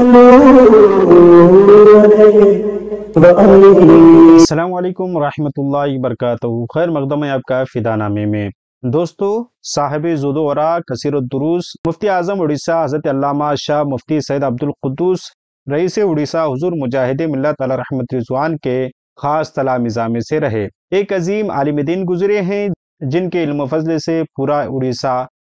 अल्लाम रहमतुल्लाहि वरकatuहू खैर मकदम है आपका फ़िदानामे में दोस्तों साहिब जुदोरा कसरदरूस मुफ्ती आज़म उड़ीसा हज़रत अल्लामा शाह मुफ्ती सैद अब्दुल कुद्दूस रईस उड़ीसा हुजूर मुजाहिद मिल्लत रहमत रिजवान के ख़ास तलामिज़ा में से रहे एक अजीम आलिम दिन गुजरे हैं जिनके इल्म फजल से पूरा उड़ीसा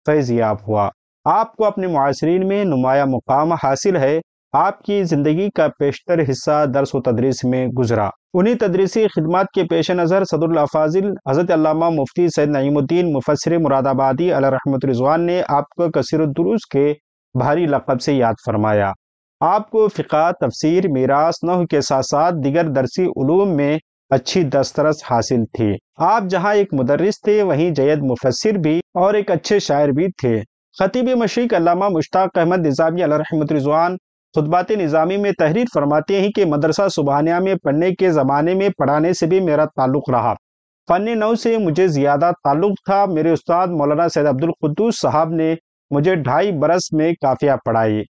फैज याब हुआ आपको अपने मुआसरीन में नुमाया मुकाम हासिल है आपकी ज़िंदगी का बेशतर हिस्सा दरस व तदरीस में गुजरा उन्हीं तदरीसी खदमात के पेश नज़र सदुल्लाफाजिल हज़रत मुफ्ती सैद नईमुद्दीन मुफसर मुरादाबादी अलरहमत रिजवान ने आपको कसरदरुस के भारी लकब से याद फरमाया आपको फ़िका तफसीर मीरास नह के साथ साथ दिगर दरसी ूम में अच्छी दस्तरस हासिल थी आप जहाँ एक मुदरस थे वहीं जयद मुफसर भी और एक अच्छे शायर भी थे खतीब मशीक अलामा मुश्ताक अहमद निज़ामी अलरहमत रिजवान खुदबात निज़ामी में तहरीर फरमाते हैं कि मदरसा सुबहानिया में पढ़ने के ज़माने में पढ़ाने से भी मेरा ताल्लुक़ रहा फ़न नौ से मुझे ज़्यादा ताल्लुक़ था मेरे उस्ताद मौलाना सैद अब्दुल साहब ने मुझे ढाई बरस में काफ़िया पढ़ाई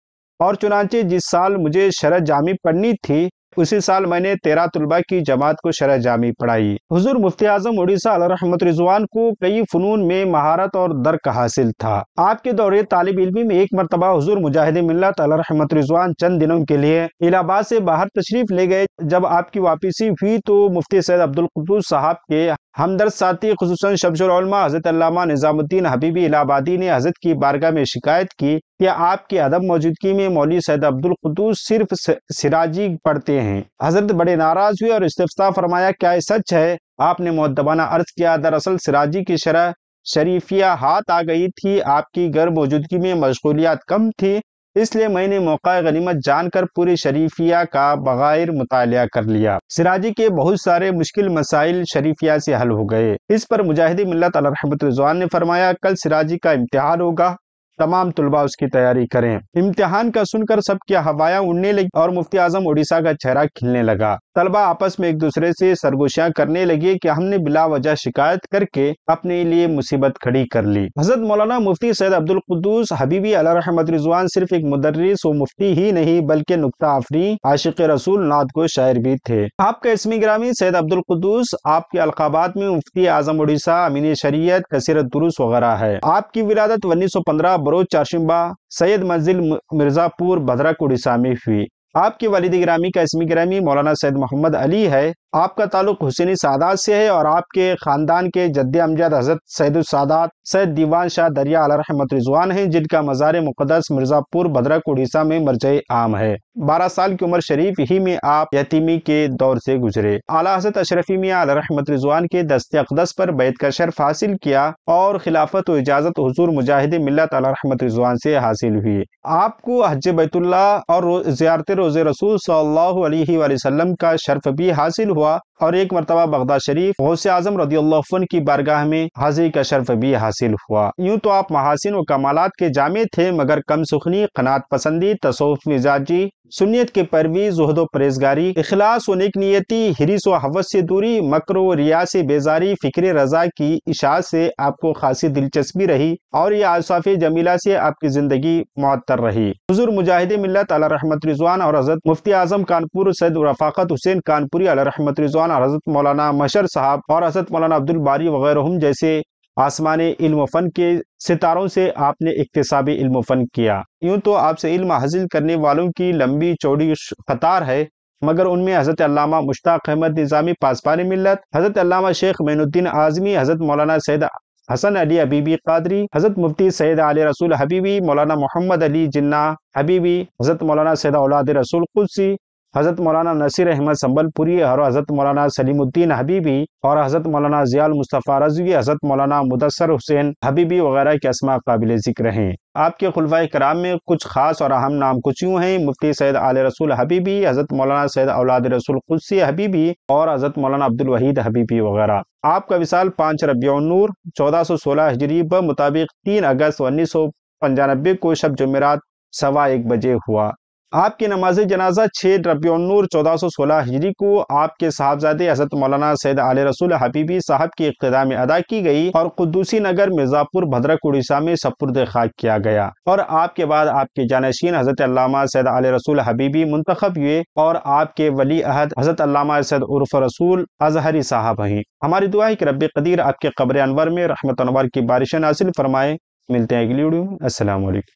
और चुनाचे जिस साल मुझे शरत जामी पढ़नी थी उसी साल मैंने तेरह तलबा की जमात को शरह जामी पढ़ाई हजूर मुफ्ती आजम उड़ीसा रहमत रिजवान को कई फनून में महारत और दर्क हासिल था आपके दौरे तालब इलमी में एक मरतबा हजूर मुजाहिद मिलत रहमत रिजवान चंद दिनों के लिए इलाहाबाद से बाहर तशरीफ ले गए जब आपकी वापसी हुई तो मुफ्ती सैद अब्दुल कदूस साहब के हमदर्द साथी खूस शमशरमा हज़रत निज़ामुद्दीन हबीबी इलाहाबादी ने हज़रत की बारगाह में शिकायत की कि आपकी अदब मौजूदगी में मौली सैद अब्दुल कुदूस सिर्फ सिराजी पढ़ते हैं हज़रत बड़े नाराज़ हुए और इस्तफ़ा फरमाया क्या सच है आपने मुद्दबाना अर्ज किया दरअसल सिराजी की शरह शरीफिया हाथ आ गई थी आपकी गैर मौजूदगी में मशगूलियात कम थी इसलिए मैंने मौका गनीमत जानकर पूरी शरीफिया का बगैर मुताया कर लिया सिराजी के बहुत सारे मुश्किल मसाइल शरीफिया से हल हो गए इस पर मुजाहिदी मिलत रहमत ने फरमाया कल सिराजी का इम्तिहान होगा तमाम तलबा उसकी तैयारी करें इम्तिहान का सुनकर सबकी हवाया उड़ने लगी और मुफ्ती आजम उड़ीसा का चेहरा खिलने लगा तलबा आपस में एक दूसरे से सरगोशियां करने लगे कि हमने बिला वजह शिकायत करके अपने लिए मुसीबत खड़ी कर ली हजरत मौलाना मुफ्ती सैद अब्दुल कुद्दूस हबीबी रहमत रिजवान सिर्फ एक मुदर्रिस व मुफ्ती ही नहीं बल्कि नुकता आफरी आशिक रसूल नाथ को शायर भी थे आपका इसमी ग्रामीण सैद अब्दुल कुद्दूस आपके अलकाबाद में मुफ्ती आजम उड़ीसा अमीन शरीयत कसरत दुरुस वगैरह है आपकी विरादत उन्नीस सौ पंद्रह बरोज चारशिम्बा सैयद मंजिल मिर्जापुर भद्रक उड़ीसा में हुई आपके वालद ग्रामी का इसमी ग्रामी मौलाना सैद मोहम्मद अली है आपका ताल्लुक हुसैनी सादात से है और आपके ख़ानदान के जद्द अमजद हज़रत सैदुलसादात सैद दीवान शाह दरिया रहमत रिजवान हैं जिनका मज़ार मुकदस मिर्ज़ापुर भद्रक उड़ीसा में मरज आम है बारह साल की उम्र शरीफ ही में आप यतीमी के दौर से गुजरे आला हजरत अशरफी अल रहमत रिजवान के दस्ते अकदस पर बैत का शर्फ हासिल किया और खिलाफत व इजाज़त हजूर मुजाहिद मिलत रहमत रिजवान से हासिल हुई आपको हज बैतुल्ला और ज़्यारत रोज़ रसूल सल्लाम का शर्फ भी हासिल हुआ हुआ और एक मरतबा बगदा शरीफ गौसे आजम रदील्लाफन की बारगाह में हाजिरी का शर्फ भी हासिल हुआ यूँ तो आप महासिन व कमालत के जामे थे मगर कम सुखनी कनात पसंदी तसोफ मिजाजी सुनीत के पैरवी जहदो परेजगारी अखलास व निक नीयती हरीस व हवस से दूरी मकर व रिया से बेजारी फिक्र रजा की इशात से आपको खासी दिलचस्पी रही और यह आसाफ जमीला से आपकी ज़िंदगी मअतर रही हजूर मुजाहिद मिलत रहमत रिजवान और हजरत मुफ्ती आजम कानपुर सैद रफाकत हुसैन कानपुरी रहमत रिजवान खान और हजरत मौलाना मशर साहब और हजरत मौलाना अब्दुल बारी वगैरह जैसे आसमान इल्म फ़न के सितारों से आपने इकतसाब इल्म फ़न किया यूं तो आपसे इल्म हासिल करने वालों की लंबी चौड़ी कतार है मगर उनमें हज़रत अल्लामा मुश्ताक अहमद निज़ामी पासपान मिलत हज़रत अल्लामा शेख मैनुद्दीन आज़मी हज़रत मौलाना सैद हसन अली हबीबी कादरी हज़रत मुफ्ती सैद अली रसूल हबीबी मौलाना मोहम्मद अली जिन्ना हबीबी हज़रत मौलाना सैद औलाद रसूल कुदसी हज़रत मौलाना नसीर अहमद संबलपुरी और हज़रत मौलाना सलीमुद्दीन हबीबी और हज़रत मौलाना जियाल मुस्तफ़ा रजवी हज़रत मौलाना मुदसर हुसैन हबीबी वगैरह के असमा काबिल ज़िक्र हैं आपके खुलफा कराम में कुछ खास और अहम नाम कुछ यूँ हैं मुफ्ती सैद आल रसूल हबीबी हज़रत मौलाना सैद औलाद रसूल खुदी हबीबी और हज़रत मौलाना अब्दुल वहीद हबीबी वगैरह आपका विशाल पाँच नूर चौदह सौ सोलह हजरी मुताबिक तीन अगस्त उन्नीस सौ पंचानबे को शब जमेरात सवा एक बजे हुआ आपकी नमाज जनाजा छः रबीनूर चौदह सौ सोलह हिजरी को आपके साहबजादे हजरत मौलाना सैद आल रसूल हबीबी साहब की इब्तदा में अदा की गई और खुदूसी नगर मिर्जापुर भद्रक उड़ीसा में सपुरद खाक किया गया और आपके बाद आपके जानशीन हजरत अल्लामा सैद आल रसूल हबीबी मुंतखब हुए और आपके वली अहद हजरत अल्लामा सैद उर्फ रसूल अजहरी साहब हैं हमारी दुआ है कि रब कदीर आपके कब्र अनवर में रहमत अनवर की बारिश हासिल फरमाए मिलते हैं अगली वीडियो में असल